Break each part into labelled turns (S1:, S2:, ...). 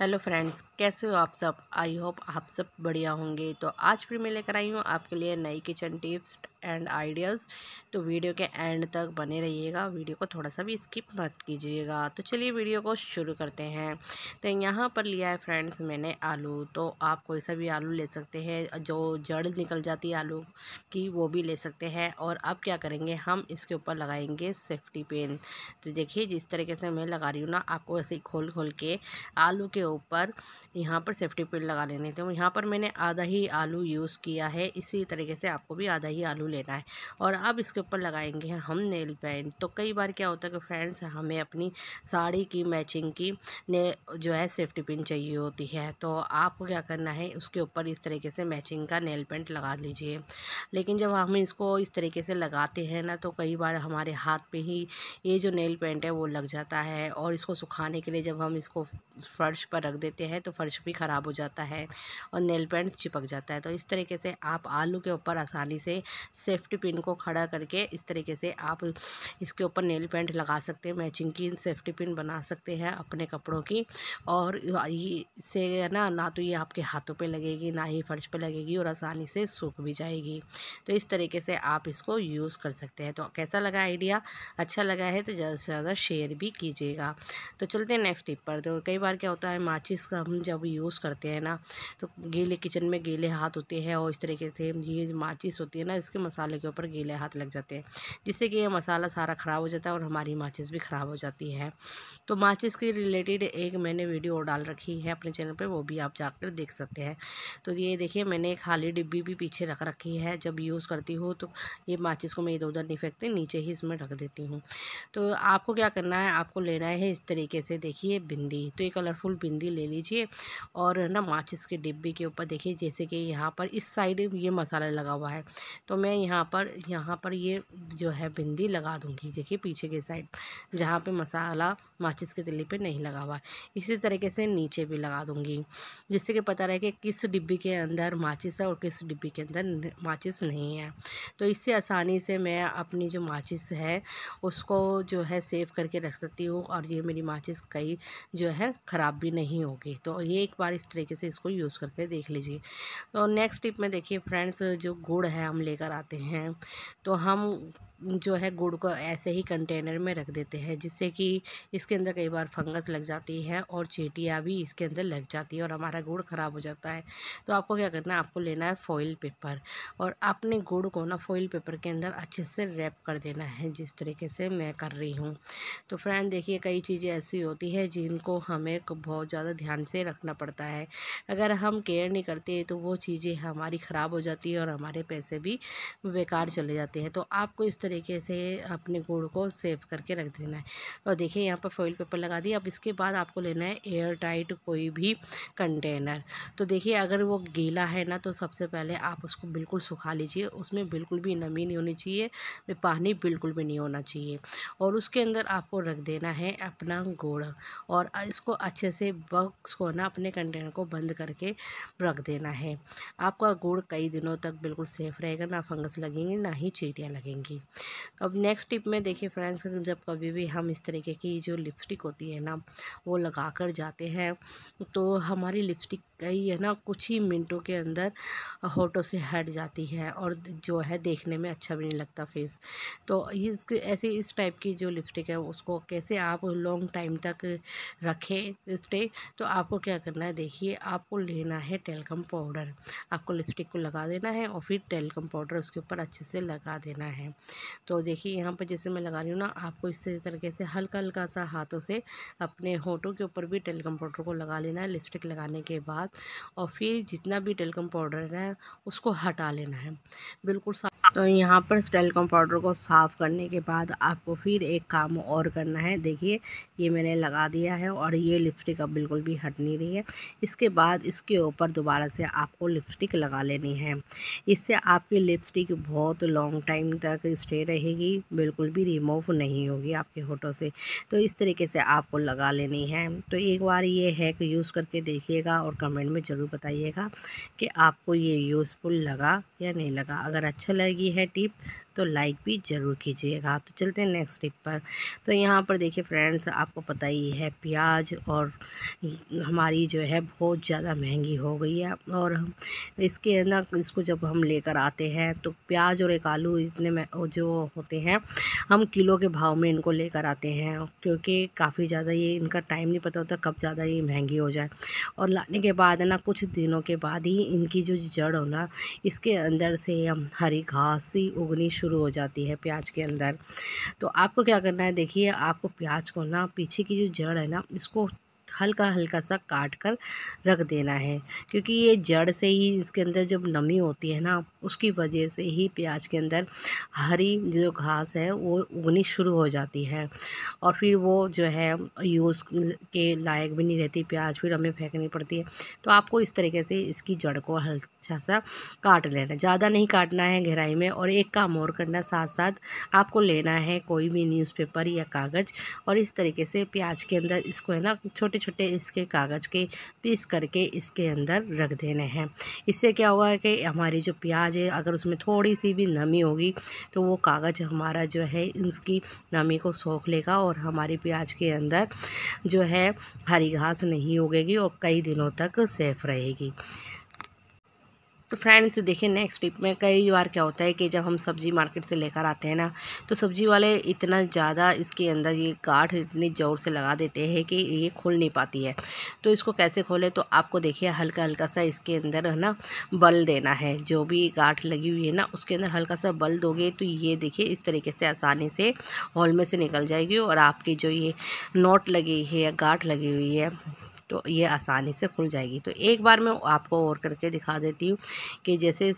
S1: hello friends कैसे हो आप सब आई होप आप सब बढ़िया होंगे तो आज फिर मैं लेकर आई हूँ आपके लिए नई किचन टिप्स एंड आइडियाज़ तो वीडियो के एंड तक बने रहिएगा वीडियो को थोड़ा सा भी स्किप मत कीजिएगा तो चलिए वीडियो को शुरू करते हैं तो यहाँ पर लिया है फ्रेंड्स मैंने आलू तो आप कोई सा भी आलू ले सकते हैं जो जड़ निकल जाती है आलू की वो भी ले सकते हैं और अब क्या करेंगे हम इसके ऊपर लगाएंगे सेफ्टी पेन तो देखिए जिस तरीके से मैं लगा रही हूँ ना आपको ऐसे ही खोल खोल के आलू के ऊपर यहाँ पर सेफ्टी पेन लगा लेने थे तो यहाँ पर मैंने आधा ही आलू यूज़ किया है इसी तरीके से आपको भी आधा ही आलू लेना है और अब इसके ऊपर लगाएंगे हम नेल पेंट तो कई बार क्या होता है कि फ्रेंड्स हमें अपनी साड़ी की मैचिंग की ने जो है सेफ्टी पिन चाहिए होती है तो आपको क्या करना है उसके ऊपर इस तरीके से मैचिंग का नेल पेंट लगा लीजिए लेकिन जब हम इसको इस तरीके से लगाते हैं ना तो कई बार हमारे हाथ पे ही ये जो नेल पेंट है वो लग जाता है और इसको सुखाने के लिए जब हम इसको फ़र्श पर रख देते हैं तो फ़र्श भी ख़राब हो जाता है और नेल पेंट चिपक जाता है तो इस तरीके से आप आलू के ऊपर आसानी से सेफ्टी पिन को खड़ा करके इस तरीके से आप इसके ऊपर नेल पेंट लगा सकते हैं मैचिंग की सेफ्टी पिन बना सकते हैं अपने कपड़ों की और इससे ना ना तो ये आपके हाथों पे लगेगी ना ही फर्श पे लगेगी और आसानी से सूख भी जाएगी तो इस तरीके से आप इसको यूज़ कर सकते हैं तो कैसा लगा आइडिया अच्छा लगा है तो ज़्यादा से ज़्यादा शेयर भी कीजिएगा तो चलते हैं नेक्स्ट टिप पर तो कई बार क्या होता है माचिस का हम जब यूज़ करते हैं ना तो गीले किचन में गीले हाथ होते हैं और इस तरीके से ये माचिस होती है ना इसके मसाले के ऊपर गीले हाथ लग जाते हैं जिससे कि ये मसाला सारा ख़राब हो जाता है और हमारी माचिस भी ख़राब हो जाती है तो माचिस के रिलेटेड एक मैंने वीडियो डाल रखी है अपने चैनल पर वो भी आप जाकर देख सकते हैं तो ये देखिए मैंने एक खाली डिब्बी भी पीछे रख रखी है जब यूज़ करती हूँ तो ये माचिस को मैं इधर उधर नहीं फेंकती नीचे ही इसमें रख देती हूँ तो आपको क्या करना है आपको लेना है इस तरीके से देखिए बिंदी तो ये कलरफुल बिंदी ले लीजिए और ना माचिस के डिब्बी के ऊपर देखिए जैसे कि यहाँ पर इस साइड ये मसाला लगा हुआ है तो मैं यहाँ पर यहाँ पर ये जो है बिंदी लगा दूँगी देखिए पीछे के साइड जहाँ पे मसाला माचिस के तिल्ली पे नहीं लगा हुआ इसी तरीके से नीचे भी लगा दूँगी जिससे कि पता रहे कि किस डिब्बी के अंदर माचिस है और किस डिब्बी के अंदर माचिस नहीं है तो इससे आसानी से मैं अपनी जो माचिस है उसको जो है सेव करके रख सकती हूँ और ये मेरी माचिस कई जो है ख़राब भी नहीं होगी तो ये एक बार इस तरीके से इसको यूज़ करके देख लीजिए तो नेक्स्ट टिप में देखिए फ्रेंड्स जो गुड़ है हम लेकर आते जाते हैं तो हम जो है गुड़ को ऐसे ही कंटेनर में रख देते हैं जिससे कि इसके अंदर कई बार फंगस लग जाती है और चीटियाँ भी इसके अंदर लग जाती है और हमारा गुड़ ख़राब हो जाता है तो आपको क्या करना है आपको लेना है फॉइल पेपर और अपने गुड़ को ना फॉइल पेपर के अंदर अच्छे से रैप कर देना है जिस तरीके से मैं कर रही हूँ तो फ्रेंड देखिए कई चीज़ें ऐसी होती है जिनको हमें बहुत ज़्यादा ध्यान से रखना पड़ता है अगर हम केयर नहीं करते तो वो चीज़ें हमारी ख़राब हो जाती है और हमारे पैसे भी बेकार चले जाते हैं तो आपको इस तरीके से अपने गुड़ को सेव करके रख देना है और देखिए यहाँ पर फॉइल पेपर लगा दिया अब इसके बाद आपको लेना है एयर टाइट कोई भी कंटेनर तो देखिए अगर वो गीला है ना तो सबसे पहले आप उसको बिल्कुल सुखा लीजिए उसमें बिल्कुल भी नमी नहीं होनी चाहिए पानी बिल्कुल भी नहीं होना चाहिए और उसके अंदर आपको रख देना है अपना गुड़ और इसको अच्छे से बक्स को ना अपने कंटेनर को बंद करके रख देना है आपका गुड़ कई दिनों तक बिल्कुल सेफ़ रहेगा ना फंगस लगेंगे ना ही चीटियाँ लगेंगी अब नेक्स्ट टिप में देखिए फ्रेंड्स जब कभी भी हम इस तरीके की जो लिपस्टिक होती है ना वो लगा कर जाते हैं तो हमारी लिपस्टिक कई है ना कुछ ही मिनटों के अंदर होठों से हट जाती है और जो है देखने में अच्छा भी नहीं लगता फेस तो इस ऐसे इस टाइप की जो लिपस्टिक है उसको कैसे आप लॉन्ग टाइम तक रखें स्टे तो आपको क्या करना है देखिए आपको लेना है टेलकम पाउडर आपको लिपस्टिक को लगा देना है और फिर टेलकम पाउडर उसके ऊपर अच्छे से लगा देना है तो देखिए यहाँ पर जैसे मैं लगा रही हूँ ना आपको इस तरीके से हल्का हल्का सा हाथों से अपने होठों के ऊपर भी टेलकम पाउडर को लगा लेना है लिपस्टिक लगाने के बाद साथ और फिर जितना भी टेलकम पाउडर है उसको हटा लेना है बिल्कुल साफ तो यहाँ पर टेलकम पाउडर को साफ़ करने के बाद आपको फिर एक काम और करना है देखिए ये मैंने लगा दिया है और ये लिपस्टिक अब बिल्कुल भी हट नहीं रही है इसके बाद इसके ऊपर दोबारा से आपको लिपस्टिक लगा लेनी है इससे आपकी लिपस्टिक बहुत लॉन्ग टाइम तक स्टे रहेगी बिल्कुल भी रिमूव नहीं होगी आपके होटो से तो इस तरीके से आपको लगा लेनी है तो एक बार ये हैक यूज़ करके देखिएगा और कमेंट कमेंट में ज़रूर बताइएगा कि आपको ये यूज़फुल लगा या नहीं लगा अगर अच्छा लगी है टिप तो लाइक भी ज़रूर कीजिएगा तो चलते हैं नेक्स्ट टिप पर तो यहाँ पर देखिए फ्रेंड्स आपको पता ही है प्याज और हमारी जो है बहुत ज़्यादा महंगी हो गई है और इसके ना इसको जब हम लेकर आते हैं तो प्याज और एक आलू इतने जो होते हैं हम किलो के भाव में इनको लेकर आते हैं क्योंकि काफ़ी ज़्यादा ये इनका टाइम नहीं पता होता कब ज़्यादा ये महंगी हो जाए और लाने के बाद ना कुछ दिनों के बाद ही इनकी जो जड़ हो ना इसके अंदर से हम हरी घास ही उगनी शुरू शुरू हो जाती है प्याज के अंदर तो आपको क्या करना है देखिए आपको प्याज को ना पीछे की जो जड़ है ना इसको हल्का हल्का सा काट कर रख देना है क्योंकि ये जड़ से ही इसके अंदर जब नमी होती है ना उसकी वजह से ही प्याज के अंदर हरी जो घास है वो उगनी शुरू हो जाती है और फिर वो जो है यूज़ के लायक भी नहीं रहती प्याज फिर हमें फेंकनी पड़ती है तो आपको इस तरीके से इसकी जड़ को हल्का सा काट लेना ज़्यादा नहीं काटना है गहराई में और एक काम और करना साथ साथ आपको लेना है कोई भी न्यूज़पेपर या कागज़ और इस तरीके से प्याज के अंदर इसको है ना छोटे छोटे छोटे इसके कागज़ के पीस करके इसके अंदर रख देने हैं इससे क्या होगा कि हमारी जो प्याज है अगर उसमें थोड़ी सी भी नमी होगी तो वो कागज़ हमारा जो है इसकी नमी को सोख लेगा और हमारी प्याज के अंदर जो है हरी घास नहीं उगेगी और कई दिनों तक सेफ रहेगी तो फ्रेंड्स देखिए नेक्स्ट टिप में कई बार क्या होता है कि जब हम सब्ज़ी मार्केट से लेकर आते हैं ना तो सब्ज़ी वाले इतना ज़्यादा इसके अंदर ये गाठ इतनी ज़ोर से लगा देते हैं कि ये खोल नहीं पाती है तो इसको कैसे खोले तो आपको देखिए हल्का हल्का सा इसके अंदर है ना बल देना है जो भी गाठ लगी हुई है ना उसके अंदर हल्का सा बल दोगे तो ये देखिए इस तरीके से आसानी से हॉल में से निकल जाएगी और आपकी जो ये नोट लगी है या गाठ लगी हुई है तो ये आसानी से खुल जाएगी तो एक बार मैं आपको और करके दिखा देती हूँ कि जैसे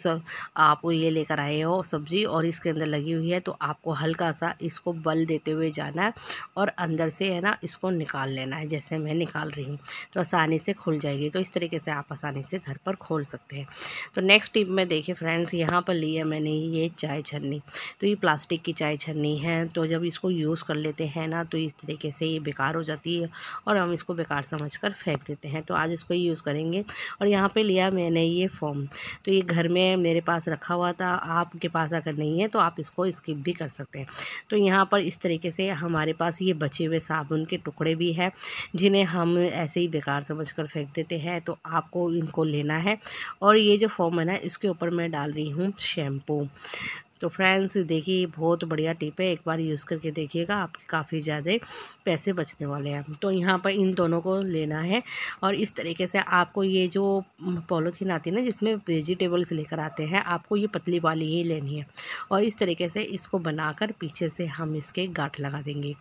S1: आप ये लेकर आए हो सब्ज़ी और इसके अंदर लगी हुई है तो आपको हल्का सा इसको बल देते हुए जाना है और अंदर से है ना इसको निकाल लेना है जैसे मैं निकाल रही हूँ तो आसानी से खुल जाएगी तो इस तरीके से आप आसानी से घर पर खोल सकते हैं तो नेक्स्ट टिप में देखिए फ्रेंड्स यहाँ पर ली है मैंने ये चाय छन्नी तो ये प्लास्टिक की चाय छन्नी है तो जब इसको यूज़ कर लेते हैं ना तो इस तरीके से ये बेकार हो जाती है और हम इसको बेकार समझ कर फेंक देते हैं तो आज इसको यूज़ करेंगे और यहाँ पे लिया मैंने ये फॉर्म तो ये घर में मेरे पास रखा हुआ था आपके पास अगर नहीं है तो आप इसको स्किप भी कर सकते हैं तो यहाँ पर इस तरीके से हमारे पास ये बचे हुए साबुन के टुकड़े भी हैं जिन्हें हम ऐसे ही बेकार समझ कर फेंक देते हैं तो आपको इनको लेना है और ये जो फॉर्म है ना इसके ऊपर मैं डाल रही हूँ शैम्पू तो फ्रेंड्स देखिए बहुत बढ़िया टिप है एक बार यूज़ करके देखिएगा आपके काफ़ी ज़्यादा पैसे बचने वाले हैं तो यहाँ पर इन दोनों को लेना है और इस तरीके से आपको ये जो पॉलोथीन आती है ना जिसमें वेजिटेबल्स लेकर आते हैं आपको ये पतली वाली ही लेनी है और इस तरीके से इसको बनाकर पीछे से हम इसके गाठ लगा देंगे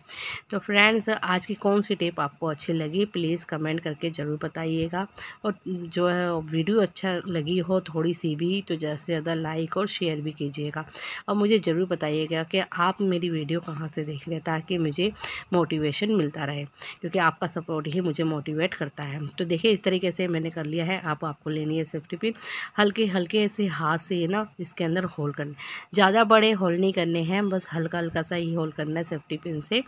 S1: तो फ्रेंड्स आज की कौन सी टिप आपको अच्छी लगी प्लीज़ कमेंट करके ज़रूर बताइएगा और जो है वीडियो अच्छा लगी हो थोड़ी सी भी तो ज़्यादा से ज़्यादा लाइक और शेयर भी कीजिएगा और मुझे ज़रूर बताइएगा कि आप मेरी वीडियो कहाँ से देख लें ताकि मुझे मोटिवेशन मिलता रहे क्योंकि आपका सपोर्ट ही मुझे मोटिवेट करता है तो देखिए इस तरीके से मैंने कर लिया है आप आपको लेनी है सेफ्टी पिन हल्के हल्के से हाथ से ना इसके अंदर होल करने ज़्यादा बड़े होल नहीं करने हैं बस हल्का हल्का सा ही होल करना है सेफ्टी पिन से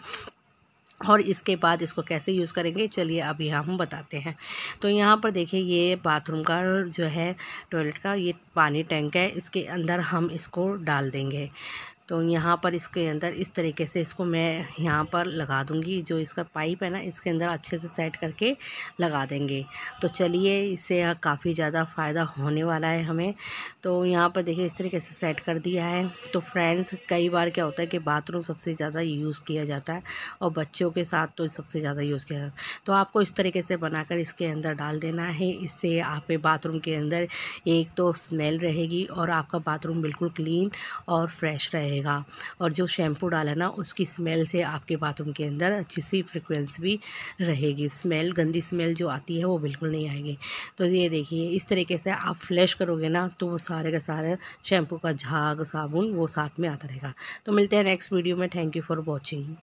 S1: और इसके बाद इसको कैसे यूज़ करेंगे चलिए अब यहाँ हम बताते हैं तो यहाँ पर देखिए ये बाथरूम का जो है टॉयलेट का ये पानी टैंक है इसके अंदर हम इसको डाल देंगे तो यहाँ पर इसके अंदर इस तरीके से इसको मैं यहाँ पर लगा दूँगी जो इसका पाइप है ना इसके अंदर अच्छे से सेट करके लगा देंगे तो चलिए इससे काफ़ी ज़्यादा फ़ायदा होने वाला है हमें तो यहाँ पर देखिए इस तरीके से सेट कर दिया है तो फ्रेंड्स कई बार क्या होता है कि बाथरूम सबसे ज़्यादा यूज़ किया जाता है और बच्चों के साथ तो सबसे ज़्यादा यूज़ किया जाता है तो आपको इस तरीके से बनाकर इसके अंदर डाल देना है इससे आपके बाथरूम के अंदर एक तो स्मेल रहेगी और आपका बाथरूम बिल्कुल क्लीन और फ्रेश रहेगा रहेगा और जो शैम्पू डाला ना उसकी स्मेल से आपके बाथरूम के अंदर अच्छी सी फ्रिक्वेंसी भी रहेगी स्मेल गंदी स्मेल जो आती है वो बिल्कुल नहीं आएगी तो ये देखिए इस तरीके से आप फ्लैश करोगे ना तो वो सारे का सारे शैम्पू का झाग साबुन वो साथ में आता रहेगा तो मिलते हैं नेक्स्ट वीडियो में थैंक यू फॉर वॉचिंग